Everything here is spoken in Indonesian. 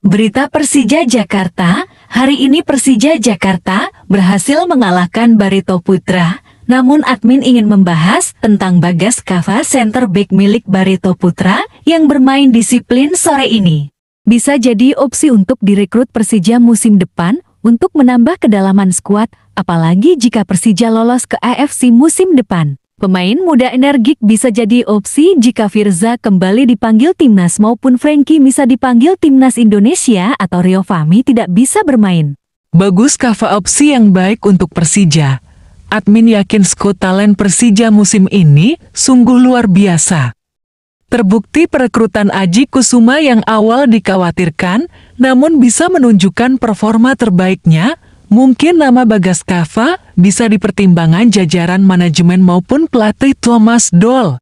Berita Persija Jakarta, hari ini Persija Jakarta berhasil mengalahkan Barito Putra, namun admin ingin membahas tentang Bagas Kava center back milik Barito Putra yang bermain disiplin sore ini. Bisa jadi opsi untuk direkrut Persija musim depan untuk menambah kedalaman skuad, apalagi jika Persija lolos ke AFC musim depan. Pemain muda energik bisa jadi opsi jika Firza kembali dipanggil timnas maupun Frankie bisa dipanggil timnas Indonesia atau Rio Fahmi tidak bisa bermain. Bagus Kava opsi yang baik untuk Persija. Admin yakin skut talent Persija musim ini sungguh luar biasa. Terbukti perekrutan Aji Kusuma yang awal dikhawatirkan, namun bisa menunjukkan performa terbaiknya, Mungkin nama Bagas Kava bisa dipertimbangkan jajaran manajemen maupun pelatih Thomas Doll.